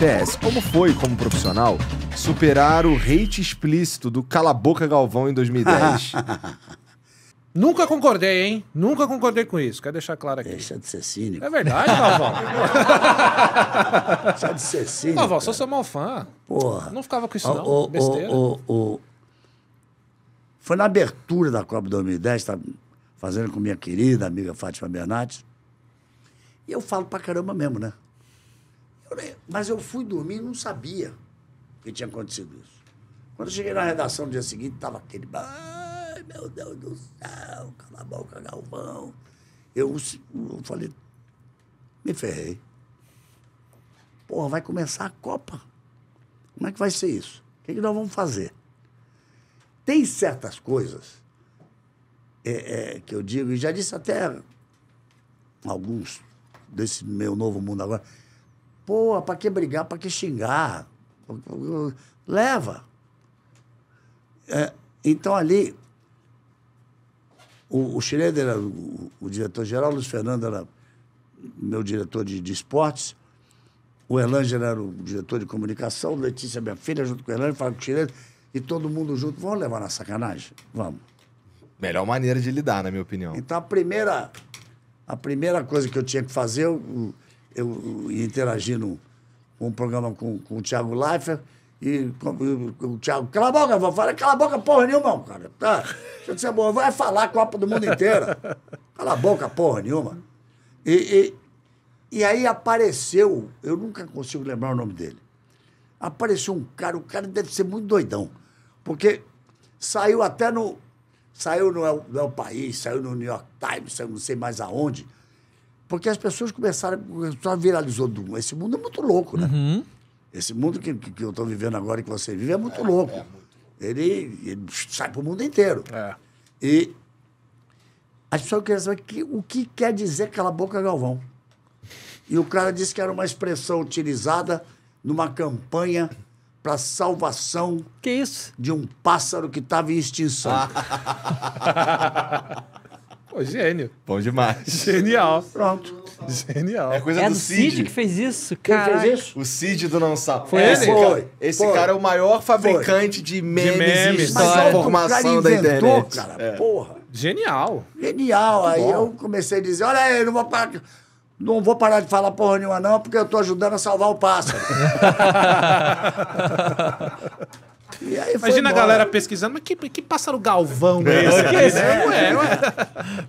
PS, como foi, como profissional, superar o hate explícito do Cala Boca Galvão em 2010? Nunca concordei, hein? Nunca concordei com isso. Quero deixar claro aqui. Deixa de ser cínico. É verdade, Galvão. Deixa de ser cínico. Galvão, sou seu mau fã. Porra. Não ficava com isso, não. O, Besteira. O, o, Foi na abertura da Copa 2010, tá fazendo com minha querida amiga Fátima Bernardes. E eu falo pra caramba mesmo, né? Mas eu fui dormir e não sabia que tinha acontecido isso. Quando eu cheguei na redação no dia seguinte, estava aquele. Ai, meu Deus do céu, cala a boca, Galvão. Eu, eu falei, me ferrei. Porra, vai começar a Copa. Como é que vai ser isso? O que, é que nós vamos fazer? Tem certas coisas é, é, que eu digo, e já disse até alguns desse meu novo mundo agora, Pô, para que brigar, para que xingar? Leva. É, então ali, o, o era o, o diretor-geral, o Luiz Fernando era meu diretor de, de esportes, o Erlanger era o diretor de comunicação, Letícia, minha filha, junto com o Erlanger, o Schneider e todo mundo junto. Vamos levar na sacanagem? Vamos. Melhor maneira de lidar, na minha opinião. Então, a primeira, a primeira coisa que eu tinha que fazer, eu, eu interagindo com um programa com, com o Thiago Leifert, e o Thiago, cala a boca, vou falar, cala a boca, porra nenhuma, cara. Tá, deixa eu dizer, boa vai falar a Copa do Mundo inteira. Cala a boca, porra nenhuma. E, e, e, aí apareceu, eu nunca consigo lembrar o nome dele. Apareceu um cara, o cara deve ser muito doidão. Porque saiu até no. Saiu no El, no El País, saiu no New York Times, saiu não sei mais aonde porque as pessoas começaram, só viralizou Doom. Esse mundo é muito louco, né? Uhum. Esse mundo que, que eu estou vivendo agora e que você vive é muito é, louco. É muito... Ele, ele, sai para o mundo inteiro. É. E as pessoas queriam saber que, o que quer dizer aquela boca Galvão. E o cara disse que era uma expressão utilizada numa campanha para salvação de um pássaro que estava em extinção. gênio. Bom demais. Genial. Pronto. Genial. É coisa é do, do Cid. Cid. que fez isso, cara. Quem fez isso? O Cid do Não Sabe. Foi é, esse ele? Cara, foi. esse foi. cara é o maior fabricante foi. de memes, de memes. Mas informação da internet. cara. É. Porra. Genial. Genial. Muito aí bom. eu comecei a dizer, olha aí, não vou parar... De... Não vou parar de falar porra nenhuma, não, porque eu tô ajudando a salvar o pássaro. Imagina embora. a galera pesquisando, mas que, que pássaro galvão é esse? Aqui, né? Não é, não é.